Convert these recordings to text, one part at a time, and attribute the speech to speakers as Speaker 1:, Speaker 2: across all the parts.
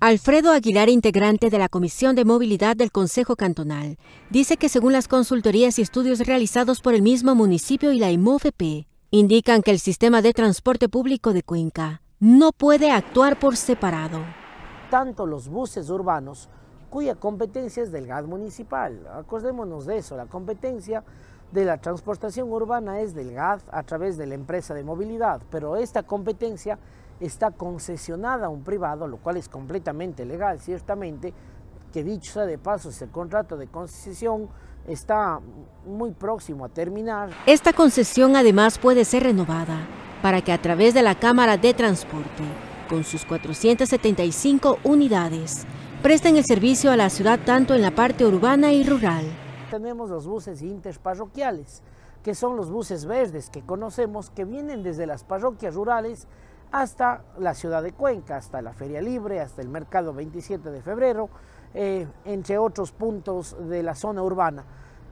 Speaker 1: Alfredo Aguilar, integrante de la Comisión de Movilidad del Consejo Cantonal, dice que según las consultorías y estudios realizados por el mismo municipio y la IMOFP, indican que el sistema de transporte público de Cuenca no puede actuar por separado.
Speaker 2: Tanto los buses urbanos, cuya competencia es del GAD municipal, acordémonos de eso, la competencia de la transportación urbana es del GAD a través de la empresa de movilidad, pero esta competencia está concesionada a un privado, lo cual es completamente legal, ciertamente, que dicho sea de paso, el contrato de concesión está muy próximo a terminar.
Speaker 1: Esta concesión además puede ser renovada para que a través de la Cámara de Transporte, con sus 475 unidades, presten el servicio a la ciudad tanto en la parte urbana y rural.
Speaker 2: Tenemos los buses interparroquiales, que son los buses verdes que conocemos, que vienen desde las parroquias rurales hasta la ciudad de Cuenca, hasta la Feria Libre, hasta el mercado 27 de febrero, eh, entre otros puntos de la zona urbana.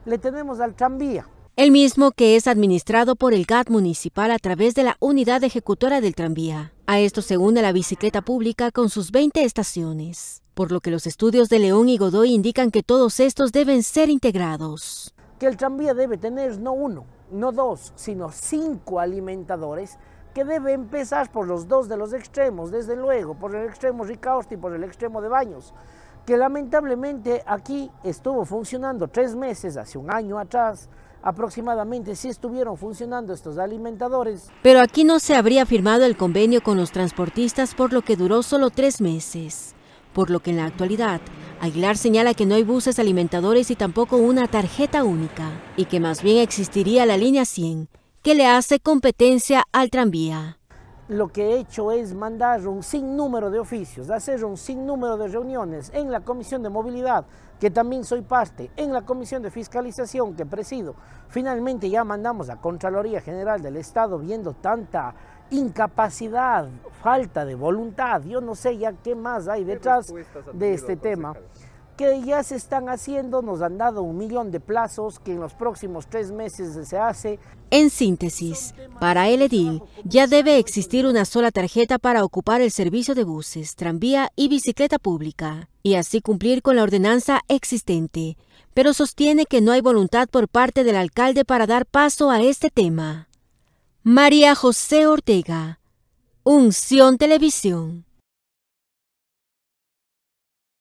Speaker 2: Le tenemos al tranvía.
Speaker 1: El mismo que es administrado por el GAT municipal a través de la unidad ejecutora del tranvía. A esto se une la bicicleta pública con sus 20 estaciones, por lo que los estudios de León y Godoy indican que todos estos deben ser integrados.
Speaker 2: Que el tranvía debe tener no uno, no dos, sino cinco alimentadores que debe empezar por los dos de los extremos, desde luego, por el extremo Ricaurte y por el extremo de Baños, que lamentablemente aquí estuvo funcionando tres meses, hace un año atrás, aproximadamente sí estuvieron funcionando estos alimentadores.
Speaker 1: Pero aquí no se habría firmado el convenio con los transportistas por lo que duró solo tres meses. Por lo que en la actualidad, Aguilar señala que no hay buses alimentadores y tampoco una tarjeta única, y que más bien existiría la línea 100, que le hace competencia al tranvía.
Speaker 2: Lo que he hecho es mandar un sinnúmero de oficios, hacer un sinnúmero de reuniones en la Comisión de Movilidad, que también soy parte, en la Comisión de Fiscalización que presido. Finalmente ya mandamos a Contraloría General del Estado viendo tanta incapacidad, falta de voluntad, yo no sé ya qué más hay detrás de este tema que ya se están haciendo, nos han dado un millón de plazos que en los próximos tres meses se hace. En
Speaker 1: síntesis, para el edil ya debe existir una sola tarjeta para ocupar el servicio de buses, tranvía y bicicleta pública y así cumplir con la ordenanza existente, pero sostiene que no hay voluntad por parte del alcalde para dar paso a este tema. María José Ortega, Unción Televisión.